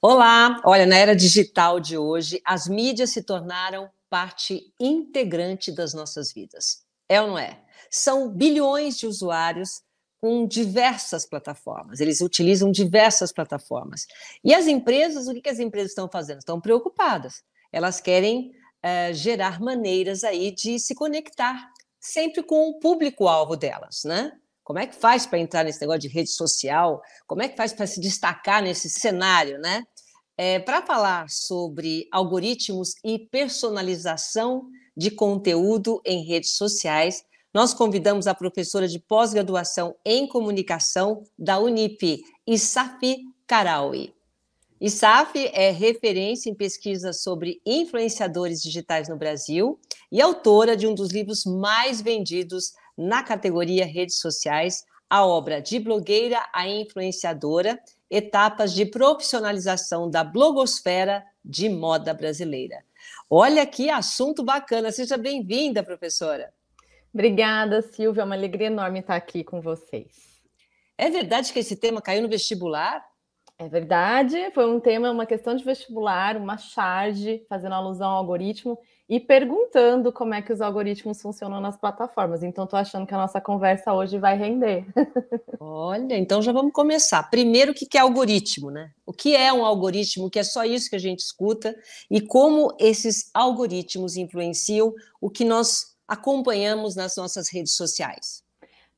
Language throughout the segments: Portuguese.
Olá! Olha, na era digital de hoje, as mídias se tornaram parte integrante das nossas vidas. É ou não é? São bilhões de usuários com diversas plataformas, eles utilizam diversas plataformas. E as empresas, o que as empresas estão fazendo? Estão preocupadas. Elas querem eh, gerar maneiras aí de se conectar sempre com o público-alvo delas, né? Como é que faz para entrar nesse negócio de rede social? Como é que faz para se destacar nesse cenário, né? É, para falar sobre algoritmos e personalização de conteúdo em redes sociais, nós convidamos a professora de pós-graduação em comunicação da Unip, Isafi Karawi. Isafi é referência em pesquisas sobre influenciadores digitais no Brasil e autora de um dos livros mais vendidos na categoria Redes Sociais, a obra De Blogueira a Influenciadora: Etapas de Profissionalização da Blogosfera de Moda Brasileira. Olha que assunto bacana! Seja bem-vinda, professora. Obrigada, Silvia. É uma alegria enorme estar aqui com vocês. É verdade que esse tema caiu no vestibular? É verdade, foi um tema, uma questão de vestibular, uma charge, fazendo alusão ao algoritmo e perguntando como é que os algoritmos funcionam nas plataformas. Então, estou achando que a nossa conversa hoje vai render. Olha, então já vamos começar. Primeiro, o que é algoritmo, né? O que é um algoritmo, que é só isso que a gente escuta, e como esses algoritmos influenciam o que nós acompanhamos nas nossas redes sociais.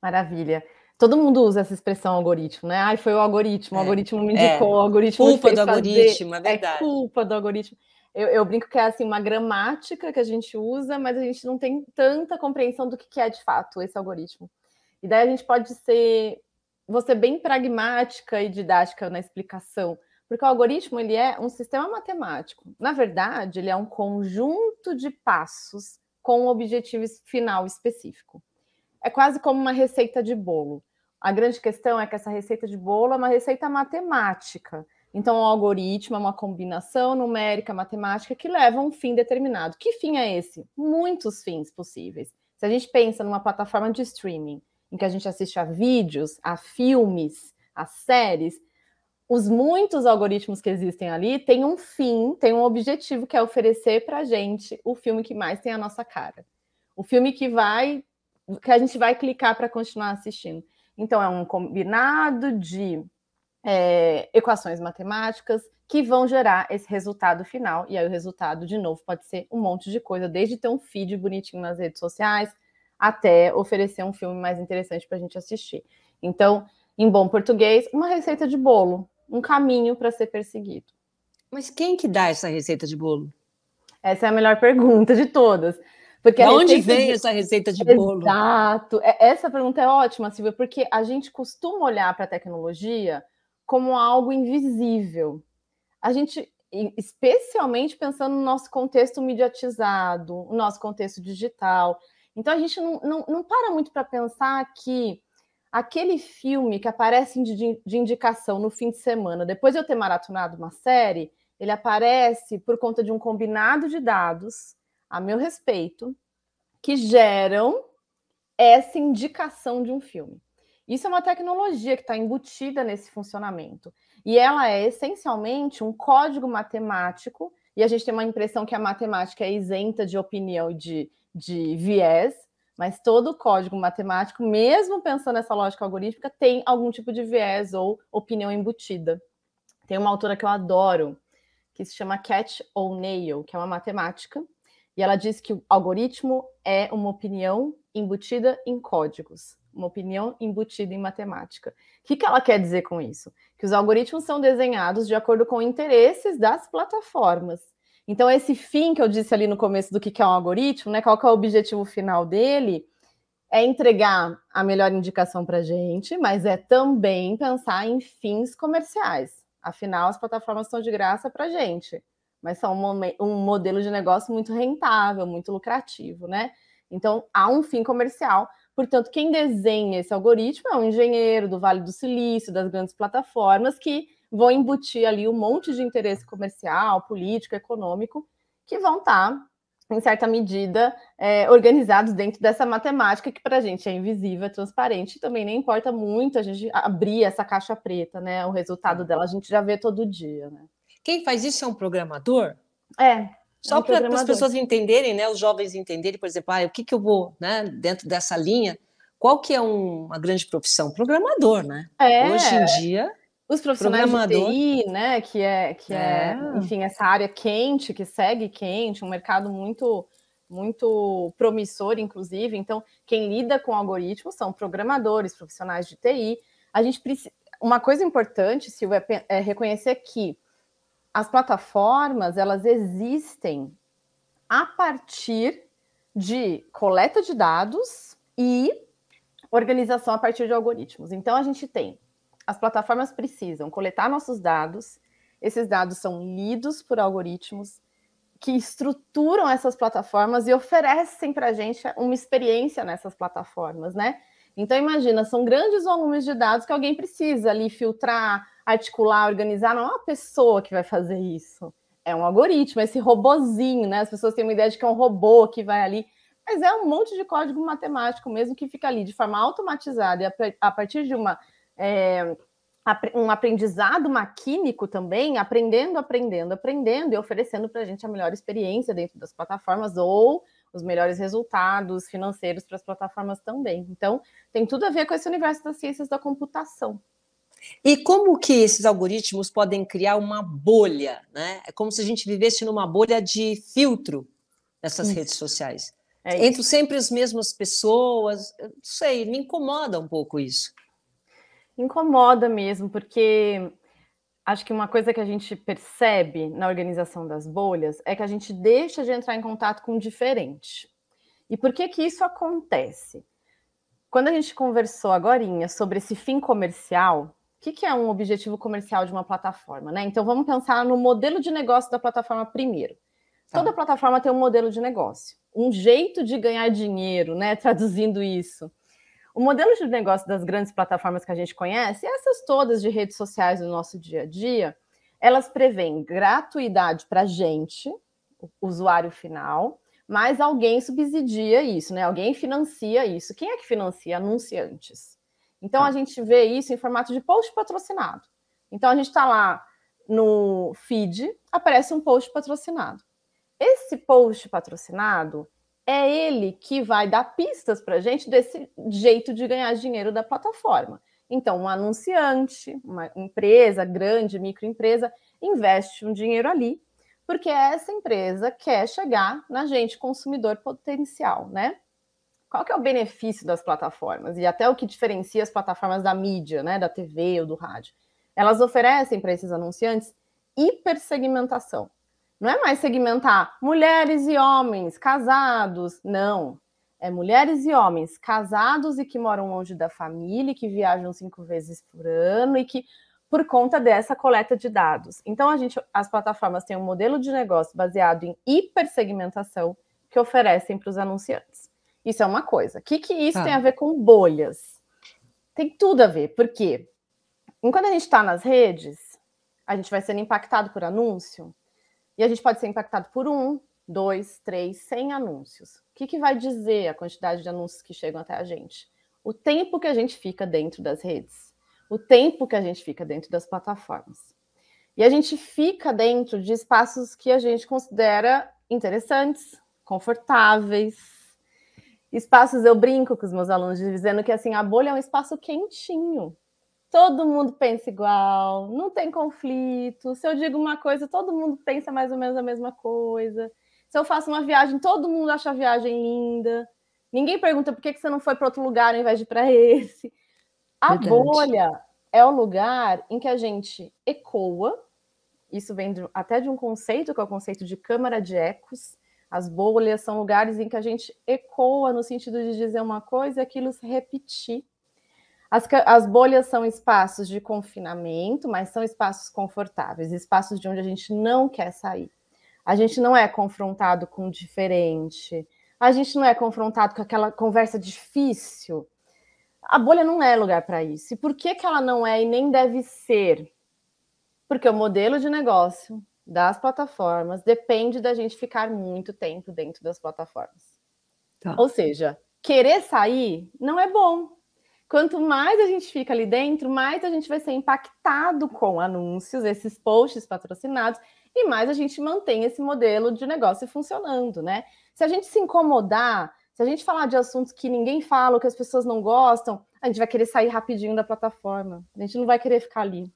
Maravilha todo mundo usa essa expressão algoritmo, né? Ai, foi o algoritmo, o é, algoritmo me é. indicou, é. o algoritmo culpa me fez do fazer. algoritmo, é verdade. É culpa do algoritmo. Eu, eu, brinco que é assim uma gramática que a gente usa, mas a gente não tem tanta compreensão do que, que é de fato esse algoritmo. E daí a gente pode ser você bem pragmática e didática na explicação, porque o algoritmo ele é um sistema matemático. Na verdade, ele é um conjunto de passos com um objetivo final específico. É quase como uma receita de bolo. A grande questão é que essa receita de bolo é uma receita matemática. Então, o algoritmo é uma combinação numérica, matemática, que leva a um fim determinado. Que fim é esse? Muitos fins possíveis. Se a gente pensa numa plataforma de streaming, em que a gente assiste a vídeos, a filmes, a séries, os muitos algoritmos que existem ali têm um fim, têm um objetivo, que é oferecer para a gente o filme que mais tem a nossa cara. O filme que vai, que a gente vai clicar para continuar assistindo. Então, é um combinado de é, equações matemáticas que vão gerar esse resultado final. E aí o resultado, de novo, pode ser um monte de coisa, desde ter um feed bonitinho nas redes sociais até oferecer um filme mais interessante para a gente assistir. Então, em bom português, uma receita de bolo, um caminho para ser perseguido. Mas quem que dá essa receita de bolo? Essa é a melhor pergunta de todas. Porque de onde vem de... essa receita de bolo? Exato. É, essa pergunta é ótima, Silvia, porque a gente costuma olhar para a tecnologia como algo invisível. A gente, especialmente pensando no nosso contexto mediatizado, o no nosso contexto digital. Então a gente não, não, não para muito para pensar que aquele filme que aparece de, de indicação no fim de semana, depois de eu ter maratonado uma série, ele aparece por conta de um combinado de dados, a meu respeito, que geram essa indicação de um filme. Isso é uma tecnologia que está embutida nesse funcionamento. E ela é essencialmente um código matemático, e a gente tem uma impressão que a matemática é isenta de opinião e de, de viés, mas todo código matemático, mesmo pensando nessa lógica algorítmica, tem algum tipo de viés ou opinião embutida. Tem uma autora que eu adoro, que se chama Cat O'Neill, que é uma matemática, e ela diz que o algoritmo é uma opinião embutida em códigos uma opinião embutida em matemática. O que, que ela quer dizer com isso? Que os algoritmos são desenhados de acordo com interesses das plataformas. Então, esse fim que eu disse ali no começo do que, que é um algoritmo, né? Qual que é o objetivo final dele? É entregar a melhor indicação para a gente, mas é também pensar em fins comerciais. Afinal, as plataformas são de graça para a gente, mas são um, um modelo de negócio muito rentável, muito lucrativo, né? Então, há um fim comercial Portanto, quem desenha esse algoritmo é um engenheiro do Vale do Silício, das grandes plataformas, que vão embutir ali um monte de interesse comercial, político, econômico, que vão estar, tá, em certa medida, é, organizados dentro dessa matemática que para a gente é invisível, é transparente, e também nem importa muito a gente abrir essa caixa preta, né? O resultado dela a gente já vê todo dia, né? Quem faz isso é um programador? É, só é para as pessoas entenderem, né, os jovens entenderem, por exemplo, ah, o que, que eu vou, né, dentro dessa linha, qual que é um, uma grande profissão? Programador, né? É. Hoje em dia, os profissionais de TI, né, que é que é. é. enfim, essa área quente, que segue quente, um mercado muito muito promissor inclusive. Então, quem lida com algoritmos são programadores, profissionais de TI. A gente precisa uma coisa importante, Silvia, é, é reconhecer que as plataformas elas existem a partir de coleta de dados e organização a partir de algoritmos. Então a gente tem as plataformas precisam coletar nossos dados, esses dados são lidos por algoritmos que estruturam essas plataformas e oferecem para a gente uma experiência nessas plataformas, né? Então imagina, são grandes volumes de dados que alguém precisa ali filtrar, articular, organizar, não é uma pessoa que vai fazer isso. É um algoritmo, esse robozinho, né? As pessoas têm uma ideia de que é um robô que vai ali, mas é um monte de código matemático mesmo que fica ali de forma automatizada e a partir de uma é, um aprendizado maquímico também, aprendendo, aprendendo, aprendendo e oferecendo para a gente a melhor experiência dentro das plataformas ou os melhores resultados financeiros para as plataformas também. Então, tem tudo a ver com esse universo das ciências da computação. E como que esses algoritmos podem criar uma bolha, né? É como se a gente vivesse numa bolha de filtro nessas isso. Hum. redes sociais. É Entre sempre as mesmas pessoas, não sei, me incomoda um pouco isso. Incomoda mesmo, porque acho que uma coisa que a gente percebe na organização das bolhas é que a gente deixa de entrar em contato com o diferente. E por que que isso acontece? Quando a gente conversou agora sobre esse fim comercial, o que, que, é um objetivo comercial de uma plataforma, né? Então vamos pensar no modelo de negócio da plataforma primeiro. Tá. Toda plataforma tem um modelo de negócio, um jeito de ganhar dinheiro, né? Traduzindo isso. O modelo de negócio das grandes plataformas que a gente conhece, essas todas de redes sociais do nosso dia a dia, elas prevêem gratuidade para a gente, usuário final, mas alguém subsidia isso, né? Alguém financia isso. Quem é que financia? Anunciantes. Então, tá. a gente vê isso em formato de post patrocinado. Então, a gente está lá no feed, aparece um post patrocinado. Esse post patrocinado é ele que vai dar pistas para a gente desse jeito de ganhar dinheiro da plataforma. Então, um anunciante, uma empresa grande, microempresa, investe um dinheiro ali, porque é essa empresa quer chegar na gente, consumidor potencial, né? qual que é o benefício das plataformas e até o que diferencia as plataformas da mídia, né, da TV ou do rádio. Elas oferecem para esses anunciantes hipersegmentação. Não é mais segmentar mulheres e homens casados, não. É mulheres e homens casados e que moram longe da família, que viajam cinco vezes por ano e que por conta dessa coleta de dados. Então a gente, as plataformas têm um modelo de negócio baseado em hipersegmentação que oferecem para os anunciantes. Isso é uma coisa. O que, que isso tá. tem a ver com bolhas? Tem tudo a ver, porque enquanto a gente está nas redes, a gente vai sendo impactado por anúncio, e a gente pode ser impactado por um, dois, três, cem anúncios. O que, que vai dizer a quantidade de anúncios que chegam até a gente? O tempo que a gente fica dentro das redes, o tempo que a gente fica dentro das plataformas. E a gente fica dentro de espaços que a gente considera interessantes, confortáveis, espaços eu brinco com os meus alunos dizendo que assim a bolha é um espaço quentinho. Todo mundo pensa igual, não tem conflito. Se eu digo uma coisa, todo mundo pensa mais ou menos a mesma coisa. Se eu faço uma viagem, todo mundo acha a viagem linda. Ninguém pergunta por que você não foi para outro lugar ao invés de ir para esse. A Verdade. bolha é o lugar em que a gente ecoa. Isso vem de, até de um conceito, que é o conceito de câmara de ecos as bolhas são lugares em que a gente ecoa no sentido de dizer uma coisa e aquilo se repetir. As, as bolhas são espaços de confinamento, mas são espaços confortáveis, espaços de onde a gente não quer sair. A gente não é confrontado com o diferente, a gente não é confrontado com aquela conversa difícil. A bolha não é lugar para isso. E por que, que ela não é e nem deve ser? Porque o modelo de negócio das plataformas depende da gente ficar muito tempo dentro das plataformas. Tá. Ou seja, querer sair não é bom. Quanto mais a gente fica ali dentro, mais a gente vai ser impactado com anúncios, esses posts patrocinados, e mais a gente mantém esse modelo de negócio funcionando, né? Se a gente se incomodar, se a gente falar de assuntos que ninguém fala, que as pessoas não gostam, a gente vai querer sair rapidinho da plataforma. A gente não vai querer ficar ali.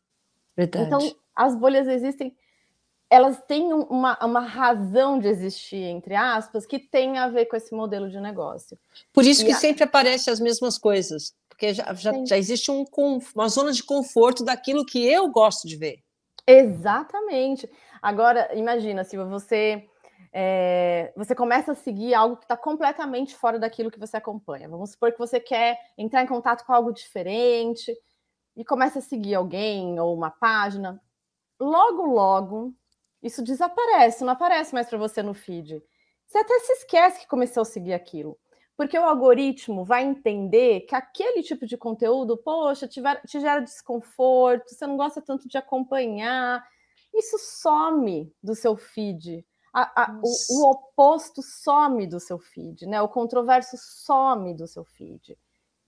Verdade. Então, as bolhas existem elas têm uma, uma razão de existir, entre aspas, que tem a ver com esse modelo de negócio. Por isso e que a... sempre aparecem as mesmas coisas, porque já, já, já existe um, uma zona de conforto daquilo que eu gosto de ver. Exatamente. Agora, imagina, se você. É, você começa a seguir algo que está completamente fora daquilo que você acompanha. Vamos supor que você quer entrar em contato com algo diferente e começa a seguir alguém ou uma página. Logo, logo, isso desaparece, não aparece mais para você no feed. Você até se esquece que começou a seguir aquilo. Porque o algoritmo vai entender que aquele tipo de conteúdo, poxa, te, te gera desconforto, você não gosta tanto de acompanhar. Isso some do seu feed. A, a, o, o, oposto some do seu feed, né? O controverso some do seu feed,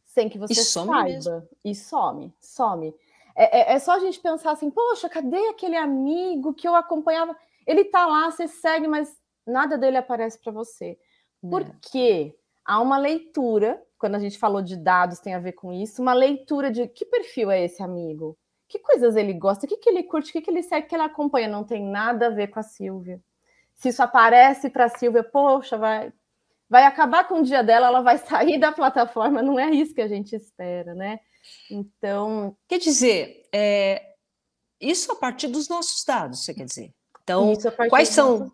sem que você e some saiba. Mesmo. E some, some. É, é, é, só a gente pensar assim, poxa, cadê aquele amigo que eu acompanhava? Ele tá lá, você segue, mas nada dele aparece para você. Porque é. há uma leitura, quando a gente falou de dados, tem a ver com isso, uma leitura de que perfil é esse amigo? Que coisas ele gosta? O que, que ele curte? O que, que ele segue? O que ele acompanha? Não tem nada a ver com a Silvia. Se isso aparece para a Silvia, poxa, vai, vai acabar com o dia dela, ela vai sair da plataforma. Não é isso que a gente espera, né? Então, quer dizer, é, isso a partir dos nossos dados, você quer dizer? Então, quais são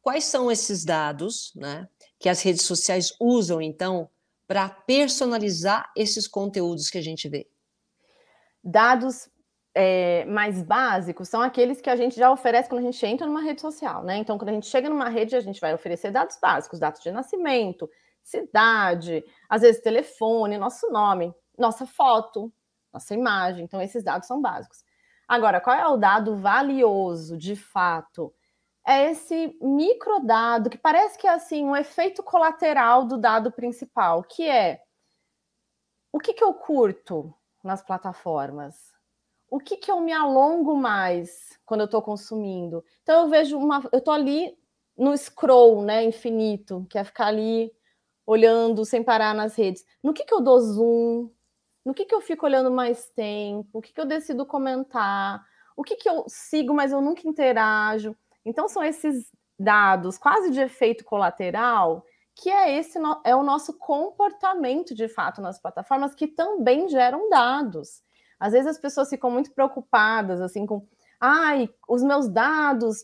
quais são esses dados, né, que as redes sociais usam então para personalizar esses conteúdos que a gente vê? Dados é, mais básicos são aqueles que a gente já oferece quando a gente entra numa rede social, né? Então, quando a gente chega numa rede, a gente vai oferecer dados básicos, dados de nascimento, cidade, às vezes telefone, nosso nome nossa foto, nossa imagem. Então, esses dados são básicos. Agora, qual é o dado valioso de fato? É esse microdado que parece que é assim um efeito colateral do dado principal, que é o que, que eu curto nas plataformas? O que, que eu me alongo mais quando eu estou consumindo? Então eu vejo uma. Eu estou ali no scroll né, infinito, que é ficar ali olhando sem parar nas redes. No que, que eu dou zoom? no que, que eu fico olhando mais tempo, o que, que eu decido comentar, o que, que eu sigo, mas eu nunca interajo. Então, são esses dados quase de efeito colateral, que é esse é o nosso comportamento de fato nas plataformas, que também geram dados. Às vezes as pessoas ficam muito preocupadas, assim, com ai, os meus dados,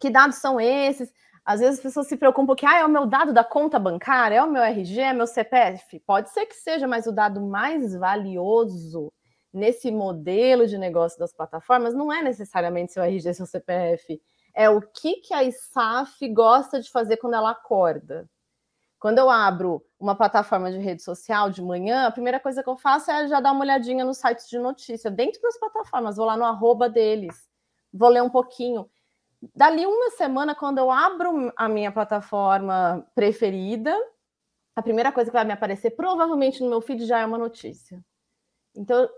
que dados são esses? Às vezes as pessoas se preocupam que ah, é o meu dado da conta bancária, é o meu RG, é meu CPF. Pode ser que seja, mas o dado mais valioso nesse modelo de negócio das plataformas não é necessariamente seu RG, seu CPF. É o que, que a ISAF gosta de fazer quando ela acorda. Quando eu abro uma plataforma de rede social de manhã, a primeira coisa que eu faço é já dar uma olhadinha nos sites de notícia, dentro das plataformas, vou lá no arroba deles, vou ler um pouquinho. Dali uma semana, quando eu abro a minha plataforma preferida, a primeira coisa que vai me aparecer provavelmente no meu feed já é uma notícia. Então,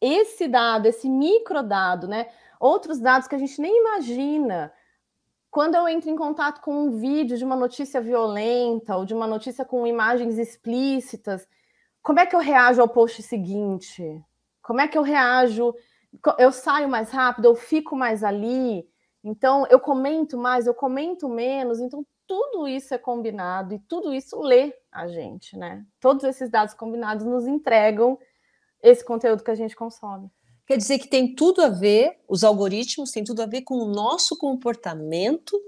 esse dado, esse dado, né? Outros dados que a gente nem imagina. Quando eu entro em contato com um vídeo de uma notícia violenta ou de uma notícia com imagens explícitas, como é que eu reajo ao post seguinte? Como é que eu reajo? Eu saio mais rápido, eu fico mais ali? Então, eu comento mais, eu comento menos. Então, tudo isso é combinado e tudo isso lê a gente, né? Todos esses dados combinados nos entregam esse conteúdo que a gente consome. Quer dizer que tem tudo a ver, os algoritmos têm tudo a ver com o nosso comportamento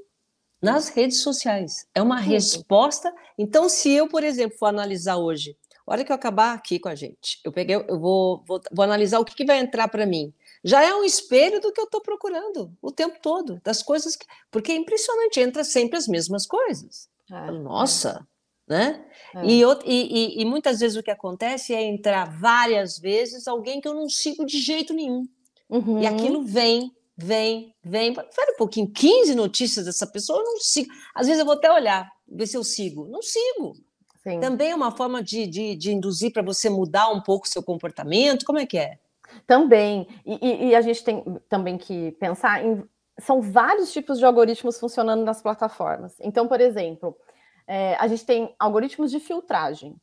nas redes sociais. É uma Sim. resposta. Então, se eu, por exemplo, for analisar hoje, olha que eu acabar aqui com a gente, eu peguei, eu vou, vou, vou analisar o que, que vai entrar para mim já é um espelho do que eu estou procurando o tempo todo, das coisas que. Porque é impressionante, entra sempre as mesmas coisas. É, é. Nossa! É. Né? É. E, e, e, muitas vezes o que acontece é entrar várias vezes alguém que eu não sigo de jeito nenhum. Uhum. E aquilo vem, vem, vem. Espera um pouquinho, 15 notícias dessa pessoa, eu não sigo. Às vezes eu vou até olhar, ver se eu sigo. Não sigo. Sim. Também é uma forma de, de, de induzir para você mudar um pouco o seu comportamento. Como é que é? Também. E, e a gente tem também que pensar em. São vários tipos de algoritmos funcionando nas plataformas. Então, por exemplo, é, a gente tem algoritmos de filtragem,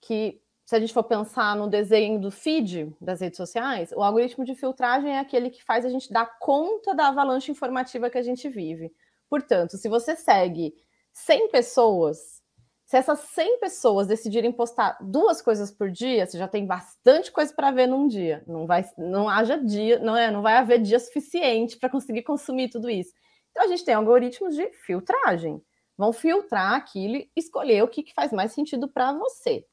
que se a gente for pensar no desenho do feed das redes sociais, o algoritmo de filtragem é aquele que faz a gente dar conta da avalanche informativa que a gente vive. Portanto, se você segue 100 pessoas se essas 100 pessoas decidirem postar duas coisas por dia, você já tem bastante coisa para ver num dia. Não vai, não haja dia, não é, não vai haver dia suficiente para conseguir consumir tudo isso. Então a gente tem algoritmos de filtragem. Vão filtrar aquilo e escolher o que, que faz mais sentido para você.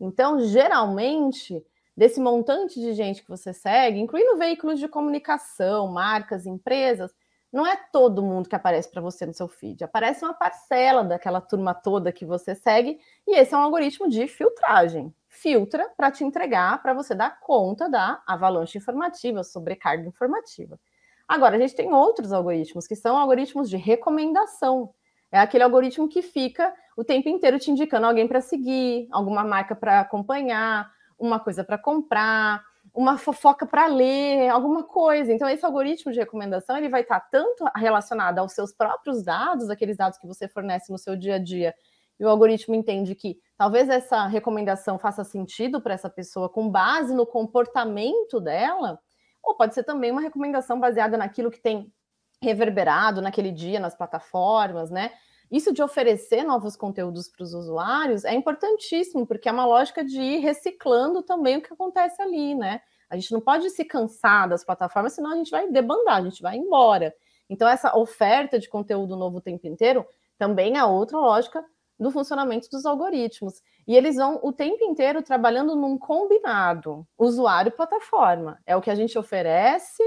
Então, geralmente, desse montante de gente que você segue, incluindo veículos de comunicação, marcas, empresas, não é todo mundo que aparece para você no seu feed, aparece uma parcela daquela turma toda que você segue, e esse é um algoritmo de filtragem. Filtra para te entregar, para você dar conta da avalanche informativa, sobrecarga informativa. Agora, a gente tem outros algoritmos, que são algoritmos de recomendação. É aquele algoritmo que fica o tempo inteiro te indicando alguém para seguir, alguma marca para acompanhar, uma coisa para comprar uma fofoca para ler, alguma coisa. Então, esse algoritmo de recomendação ele vai estar tá tanto relacionado aos seus próprios dados, aqueles dados que você fornece no seu dia a dia, e o algoritmo entende que talvez essa recomendação faça sentido para essa pessoa com base no comportamento dela, ou pode ser também uma recomendação baseada naquilo que tem reverberado naquele dia nas plataformas, né? Isso de oferecer novos conteúdos para os usuários é importantíssimo, porque é uma lógica de ir reciclando também o que acontece ali, né? A gente não pode se cansar das plataformas, senão a gente vai debandar, a gente vai embora. Então, essa oferta de conteúdo novo o tempo inteiro também é outra lógica do funcionamento dos algoritmos. E eles vão o tempo inteiro trabalhando num combinado usuário-plataforma. É o que a gente oferece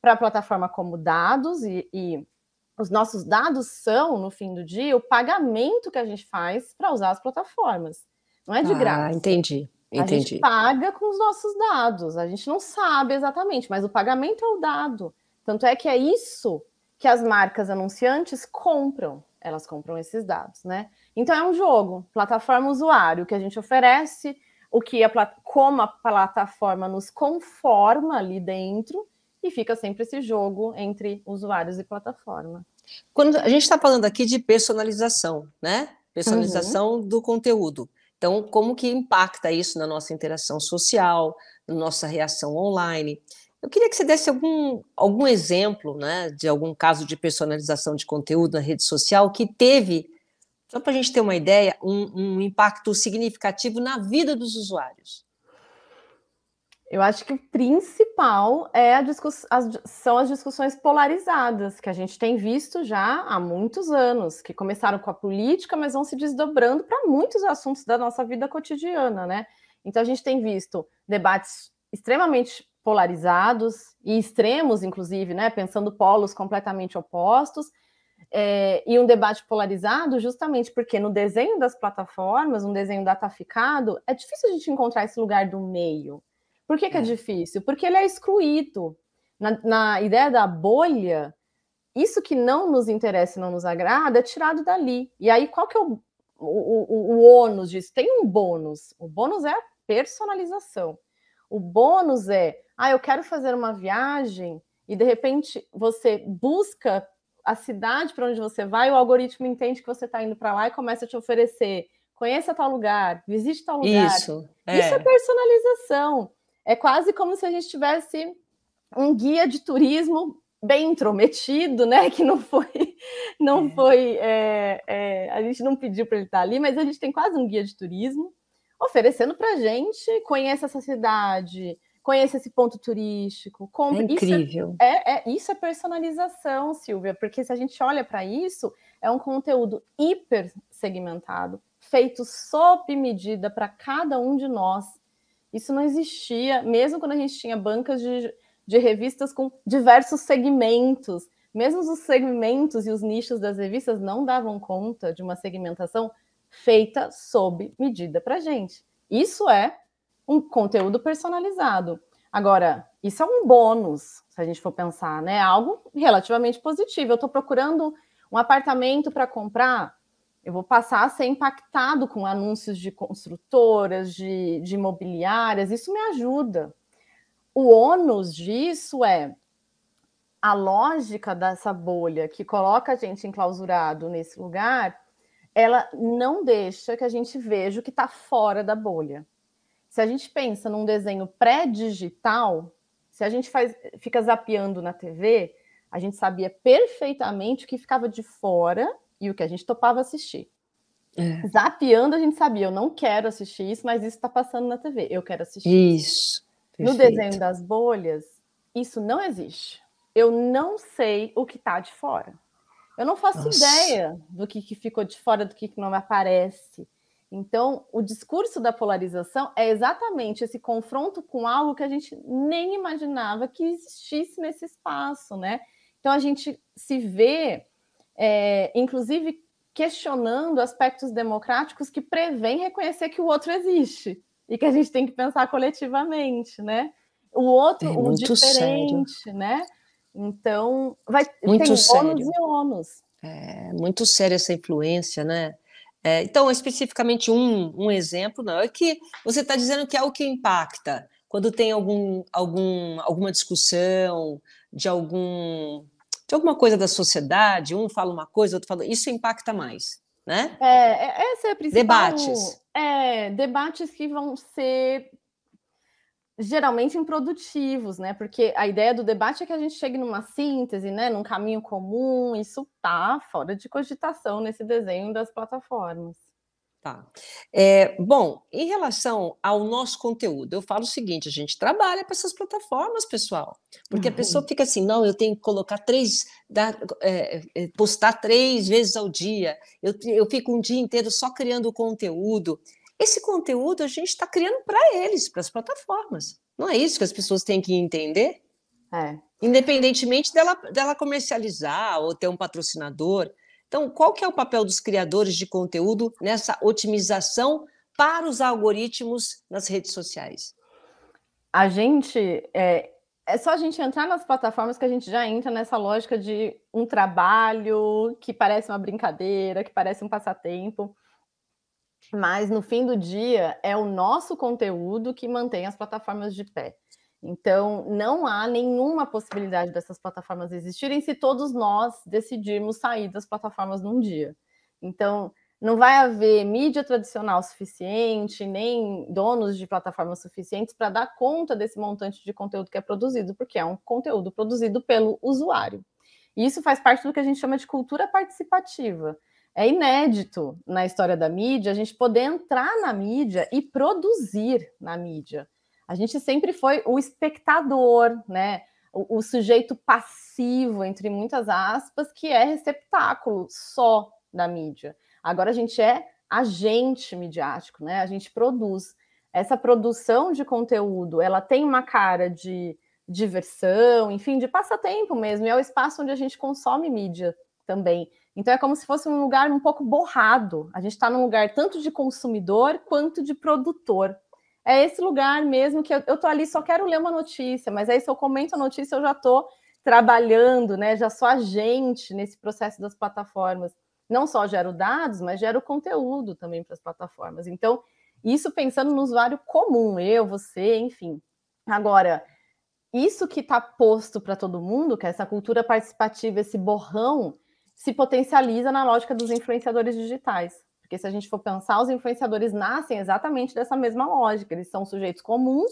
para a plataforma como dados e, e os nossos dados são, no fim do dia, o pagamento que a gente faz para usar as plataformas. Não é de ah, graça. Entendi. Entendi. A gente paga com os nossos dados. A gente não sabe exatamente, mas o pagamento é o dado. Tanto é que é isso que as marcas anunciantes compram. Elas compram esses dados, né? Então é um jogo, plataforma usuário, que a gente oferece, o que a como a plataforma nos conforma ali dentro, e fica sempre esse jogo entre usuários e plataforma. Quando a gente está falando aqui de personalização, né? Personalização uhum. do conteúdo. Então, como que impacta isso na nossa interação social, na nossa reação online? Eu queria que você desse algum, algum exemplo né, de algum caso de personalização de conteúdo na rede social que teve, só para a gente ter uma ideia, um, um impacto significativo na vida dos usuários. Eu acho que o principal é as, são as discussões polarizadas, que a gente tem visto já há muitos anos, que começaram com a política, mas vão se desdobrando para muitos assuntos da nossa vida cotidiana, né? Então a gente tem visto debates extremamente polarizados e extremos, inclusive, né? Pensando polos completamente opostos, é, e um debate polarizado, justamente porque no desenho das plataformas, um desenho dataficado, é difícil a gente encontrar esse lugar do meio. Por que, que é hum. difícil? Porque ele é excluído. Na, na ideia da bolha, isso que não nos interessa e não nos agrada é tirado dali. E aí, qual que é o, o, o, o ônus disso? Tem um bônus. O bônus é a personalização. O bônus é, ah, eu quero fazer uma viagem e de repente você busca a cidade para onde você vai, o algoritmo entende que você está indo para lá e começa a te oferecer. Conheça tal lugar, visite tal lugar. Isso. É. Isso é, é personalização. É quase como se a gente tivesse um guia de turismo bem intrometido, né? Que não foi, não é. foi, é, é, a gente não pediu para ele estar ali, mas a gente tem quase um guia de turismo oferecendo para gente, conheça essa cidade, conheça esse ponto turístico, compre. É, é incrível. Isso é, é, isso é personalização, Silvia, porque se a gente olha para isso, é um conteúdo hiper segmentado, feito sob medida para cada um de nós. Isso não existia, mesmo quando a gente tinha bancas de, de revistas com diversos segmentos. Mesmo os segmentos e os nichos das revistas não davam conta de uma segmentação feita sob medida para gente. Isso é um conteúdo personalizado. Agora, isso é um bônus, se a gente for pensar, né? É algo relativamente positivo. Eu estou procurando um apartamento para comprar. Eu vou passar a ser impactado com anúncios de construtoras, de, de imobiliárias, isso me ajuda. O ônus disso é a lógica dessa bolha que coloca a gente enclausurado nesse lugar, ela não deixa que a gente veja o que está fora da bolha. Se a gente pensa num desenho pré-digital, se a gente faz, fica zapeando na TV, a gente sabia perfeitamente o que ficava de fora e o que a gente topava assistir. É. Zapeando a gente sabia, eu não quero assistir isso, mas isso está passando na TV, eu quero assistir. Isso. No desenho das bolhas, isso não existe. Eu não sei o que está de fora. Eu não faço Nossa. ideia do que, que ficou de fora, do que, que não aparece. Então, o discurso da polarização é exatamente esse confronto com algo que a gente nem imaginava que existisse nesse espaço, né? Então, a gente se vê é, inclusive questionando aspectos democráticos que prevêm reconhecer que o outro existe e que a gente tem que pensar coletivamente, né? O outro, é o diferente, sério. né? Então, vai muito tem ônus e ônus. É muito séria essa influência, né? É, então, especificamente um, um exemplo, não, é que você está dizendo que é o que impacta quando tem algum, algum, alguma discussão de algum de alguma coisa da sociedade, um fala uma coisa, outro fala. Isso impacta mais, né? É, é, essa é a principal. Debates. É, debates que vão ser geralmente improdutivos, né? Porque a ideia do debate é que a gente chegue numa síntese, né? Num caminho comum. Isso tá fora de cogitação nesse desenho das plataformas. Tá. É, bom, em relação ao nosso conteúdo, eu falo o seguinte: a gente trabalha para essas plataformas, pessoal, porque uhum. a pessoa uhum. fica assim, não, eu tenho que colocar três, dar, é, postar três vezes ao dia, eu, eu fico um dia inteiro só criando conteúdo. Esse conteúdo a gente está criando para eles, para as plataformas. Não é isso que as pessoas têm que entender? É. Independentemente dela, dela comercializar ou ter um patrocinador, então, qual que é o papel dos criadores de conteúdo nessa otimização para os algoritmos nas redes sociais? A gente é, é só a gente entrar nas plataformas que a gente já entra nessa lógica de um trabalho que parece uma brincadeira, que parece um passatempo. Mas no fim do dia é o nosso conteúdo que mantém as plataformas de pé. Então, não há nenhuma possibilidade dessas plataformas existirem se todos nós decidirmos sair das plataformas num dia. Então, não vai haver mídia tradicional suficiente, nem donos de plataformas suficientes para dar conta desse montante de conteúdo que é produzido, porque é um conteúdo produzido pelo usuário. E isso faz parte do que a gente chama de cultura participativa. É inédito na história da mídia a gente poder entrar na mídia e produzir na mídia. A gente sempre foi o espectador, né? O, o sujeito passivo, entre muitas aspas, que é receptáculo só da mídia. Agora a gente é agente midiático, né? A gente produz. Essa produção de conteúdo, ela tem uma cara de diversão, enfim, de passatempo mesmo. E é o espaço onde a gente consome mídia também. Então é como se fosse um lugar um pouco borrado. A gente está num lugar tanto de consumidor quanto de produtor é esse lugar mesmo que eu, eu tô ali, só quero ler uma notícia, mas aí se eu comento a notícia, eu já tô trabalhando, né? Já sou agente nesse processo das plataformas. Não só gero dados, mas gero conteúdo também para as plataformas. Então, isso pensando no usuário comum, eu, você, enfim. Agora, isso que está posto para todo mundo, que é essa cultura participativa, esse borrão, se potencializa na lógica dos influenciadores digitais. Porque se a gente for pensar, os influenciadores nascem exatamente dessa mesma lógica. Eles são sujeitos comuns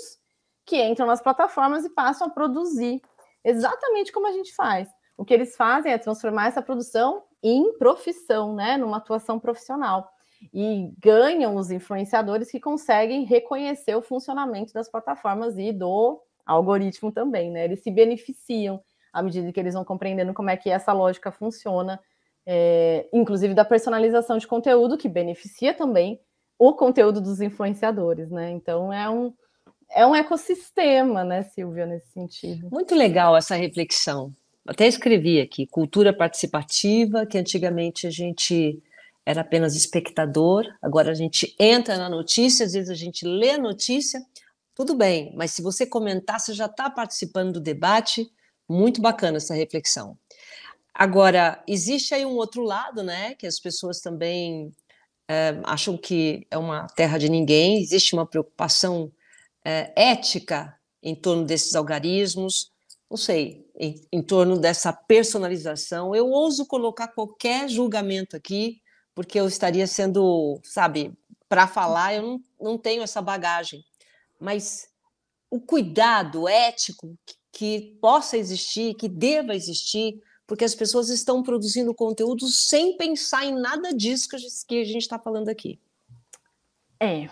que entram nas plataformas e passam a produzir exatamente como a gente faz. O que eles fazem é transformar essa produção em profissão, né, numa atuação profissional. E ganham os influenciadores que conseguem reconhecer o funcionamento das plataformas e do algoritmo também, né? Eles se beneficiam à medida que eles vão compreendendo como é que essa lógica funciona é, inclusive da personalização de conteúdo, que beneficia também o conteúdo dos influenciadores, né? Então é um, é um ecossistema, né, Silvia, nesse sentido. Muito legal essa reflexão. Até escrevi aqui, cultura participativa, que antigamente a gente era apenas espectador, agora a gente entra na notícia, às vezes a gente lê a notícia, tudo bem, mas se você comentar, você já está participando do debate. Muito bacana essa reflexão. Agora, existe aí um outro lado, né? Que as pessoas também é, acham que é uma terra de ninguém, existe uma preocupação é, ética em torno desses algarismos, não sei, em, em torno dessa personalização. Eu ouso colocar qualquer julgamento aqui, porque eu estaria sendo, sabe, para falar, eu não, não tenho essa bagagem. Mas o cuidado ético que, que possa existir, que deva existir porque as pessoas estão produzindo conteúdo sem pensar em nada disso que a gente está falando aqui. É.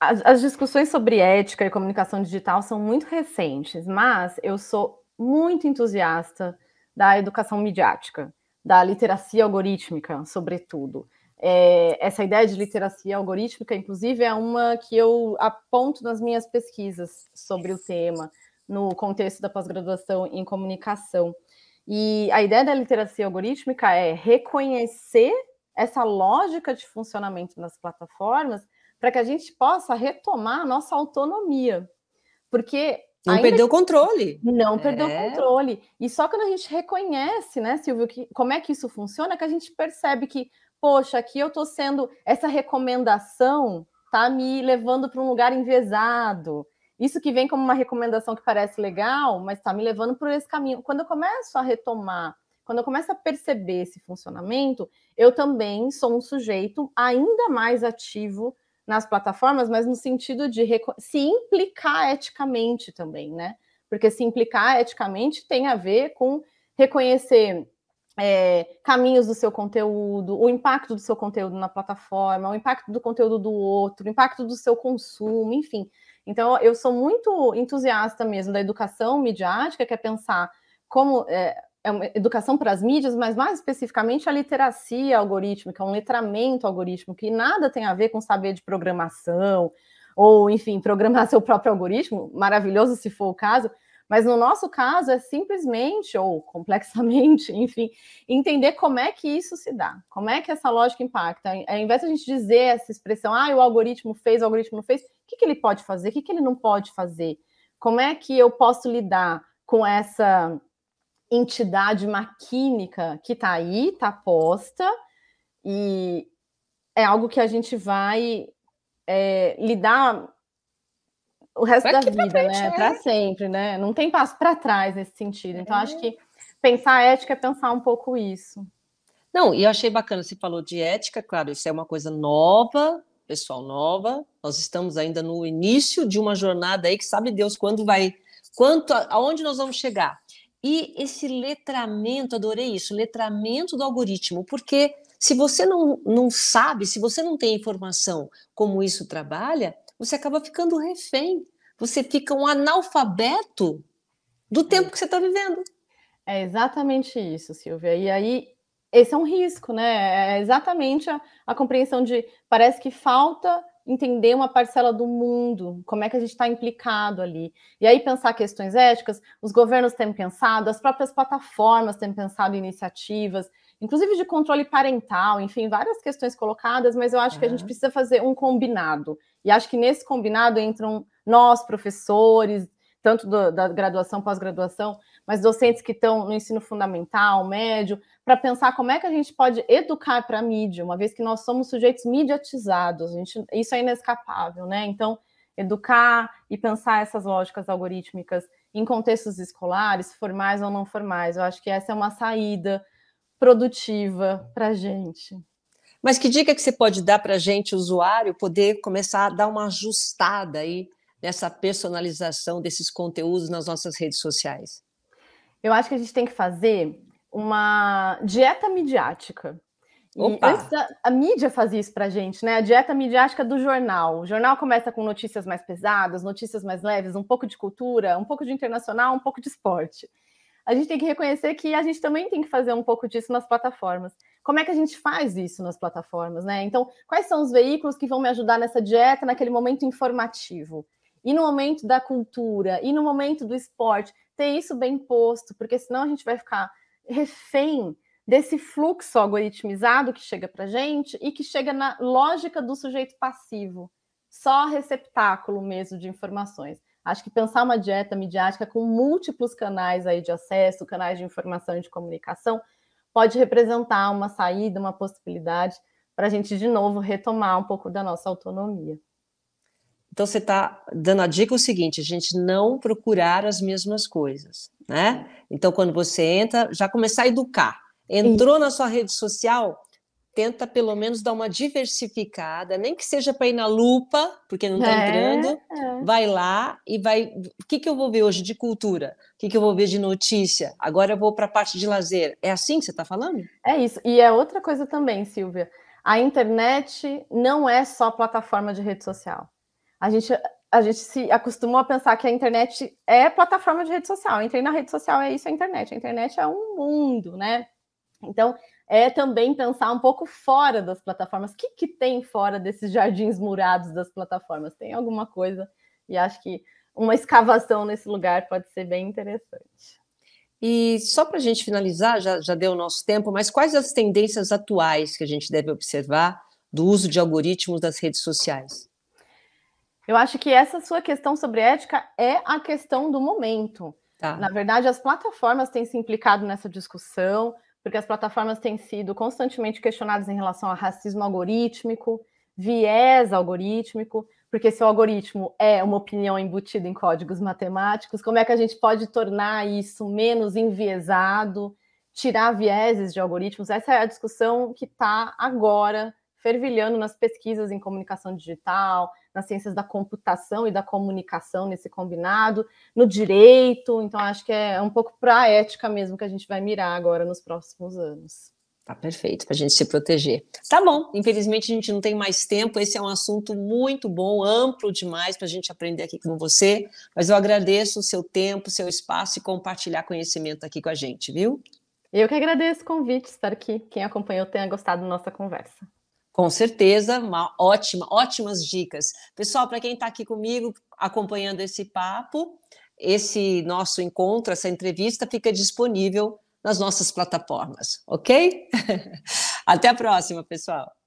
As, as discussões sobre ética e comunicação digital são muito recentes, mas eu sou muito entusiasta da educação midiática, da literacia algorítmica, sobretudo. É, essa ideia de literacia algorítmica, inclusive, é uma que eu aponto nas minhas pesquisas sobre o tema, no contexto da pós-graduação em comunicação. E a ideia da literacia algorítmica é reconhecer essa lógica de funcionamento das plataformas para que a gente possa retomar a nossa autonomia. Porque. Não perdeu o que... controle. Não é. perdeu o controle. E só quando a gente reconhece, né, Silvio, que, como é que isso funciona, é que a gente percebe que, poxa, aqui eu estou sendo. Essa recomendação tá me levando para um lugar enviesado. Isso que vem como uma recomendação que parece legal, mas está me levando por esse caminho. Quando eu começo a retomar, quando eu começo a perceber esse funcionamento, eu também sou um sujeito ainda mais ativo nas plataformas, mas no sentido de se implicar eticamente também, né? Porque se implicar eticamente tem a ver com reconhecer é, caminhos do seu conteúdo, o impacto do seu conteúdo na plataforma, o impacto do conteúdo do outro, o impacto do seu consumo, enfim. Então, eu sou muito entusiasta mesmo da educação midiática, que é pensar como. É, é uma educação para as mídias, mas mais especificamente a literacia algorítmica, um letramento algorítmico, que nada tem a ver com saber de programação, ou, enfim, programar seu próprio algoritmo, maravilhoso se for o caso, mas no nosso caso é simplesmente, ou complexamente, enfim, entender como é que isso se dá, como é que essa lógica impacta. Ao invés de a gente dizer essa expressão, ah, o algoritmo fez, o algoritmo não fez, que, que ele pode fazer, o que, que ele não pode fazer, como é que eu posso lidar com essa entidade maquínica que está aí, está posta, e é algo que a gente vai é, lidar o resto da vida, frente, né? É. Para sempre, né? Não tem passo para trás nesse sentido. Então, é. acho que pensar ética é pensar um pouco isso. Não, e eu achei bacana, você falou de ética, claro, isso é uma coisa nova, pessoal nova, nós estamos ainda no início de uma jornada aí que sabe Deus quando vai, quanto aonde nós vamos chegar. E esse letramento, adorei isso, letramento do algoritmo, porque se você não, não sabe, se você não tem informação como isso trabalha, você acaba ficando refém. Você fica um analfabeto do tempo que você está vivendo. É exatamente isso, Silvia. E aí, esse é um risco, né? É exatamente a, a compreensão de parece que falta entender uma parcela do mundo, como é que a gente está implicado ali. E aí pensar questões éticas, os governos têm pensado, as próprias plataformas têm pensado iniciativas, inclusive de controle parental, enfim, várias questões colocadas, mas eu acho uhum. que a gente precisa fazer um combinado. E acho que nesse combinado entram nós, professores, tanto do, da graduação, pós-graduação, mas docentes que estão no ensino fundamental, médio, para pensar como é que a gente pode educar para a mídia, uma vez que nós somos sujeitos midiatizados, gente, isso é inescapável, né? Então, educar e pensar essas lógicas algorítmicas em contextos escolares, formais ou não formais, eu acho que essa é uma saída produtiva para a gente. Mas que dica que você pode dar para a gente, usuário, poder começar a dar uma ajustada aí nessa personalização desses conteúdos nas nossas redes sociais? Eu acho que a gente tem que fazer uma dieta midiática. Da, a mídia fazia isso pra gente, né? A dieta midiática do jornal. O jornal começa com notícias mais pesadas, notícias mais leves, um pouco de cultura, um pouco de internacional, um pouco de esporte. A gente tem que reconhecer que a gente também tem que fazer um pouco disso nas plataformas. Como é que a gente faz isso nas plataformas, né? Então, quais são os veículos que vão me ajudar nessa dieta, naquele momento informativo? E no momento da cultura, e no momento do esporte, ter isso bem posto, porque senão a gente vai ficar refém desse fluxo algoritmizado que chega para gente e que chega na lógica do sujeito passivo, só receptáculo mesmo de informações. Acho que pensar uma dieta midiática com múltiplos canais aí de acesso, canais de informação e de comunicação, pode representar uma saída, uma possibilidade para a gente de novo retomar um pouco da nossa autonomia. Então você está dando a dica o seguinte: a gente não procurar as mesmas coisas, né? Então quando você entra, já começar a educar. Entrou Sim. na sua rede social, tenta pelo menos dar uma diversificada, nem que seja para ir na lupa, porque não está é, entrando. É. Vai lá e vai. O que, que eu vou ver hoje de cultura? O que, que eu vou ver de notícia? Agora eu vou para a parte de lazer. É assim que você está falando? É isso. E é outra coisa também, Silvia. A internet não é só plataforma de rede social a gente, a gente se acostumou a pensar que a internet é plataforma de rede social. Entrei na rede social, é isso, é a internet. A internet é um mundo, né? Então, é também pensar um pouco fora das plataformas. O que, que tem fora desses jardins murados das plataformas? Tem alguma coisa? E acho que uma escavação nesse lugar pode ser bem interessante. E só para a gente finalizar, já, já deu o nosso tempo, mas quais as tendências atuais que a gente deve observar do uso de algoritmos das redes sociais? Eu acho que essa sua questão sobre ética é a questão do momento. Tá. Na verdade, as plataformas têm se implicado nessa discussão, porque as plataformas têm sido constantemente questionadas em relação a racismo algorítmico, viés algorítmico, porque se o algoritmo é uma opinião embutida em códigos matemáticos, como é que a gente pode tornar isso menos enviesado, tirar vieses de algoritmos? Essa é a discussão que está agora fervilhando nas pesquisas em comunicação digital, nas ciências da computação e da comunicação nesse combinado, no direito. Então, acho que é um pouco para a ética mesmo que a gente vai mirar agora nos próximos anos. Tá perfeito, para a gente se proteger. Tá bom, infelizmente a gente não tem mais tempo. Esse é um assunto muito bom, amplo demais para a gente aprender aqui com você. Mas eu agradeço o seu tempo, seu espaço e compartilhar conhecimento aqui com a gente, viu? Eu que agradeço o convite, espero que quem acompanhou tenha gostado da nossa conversa. Com certeza, uma ótima, ótimas dicas. Pessoal, para quem está aqui comigo acompanhando esse papo, esse nosso encontro, essa entrevista fica disponível nas nossas plataformas, ok? Até a próxima, pessoal!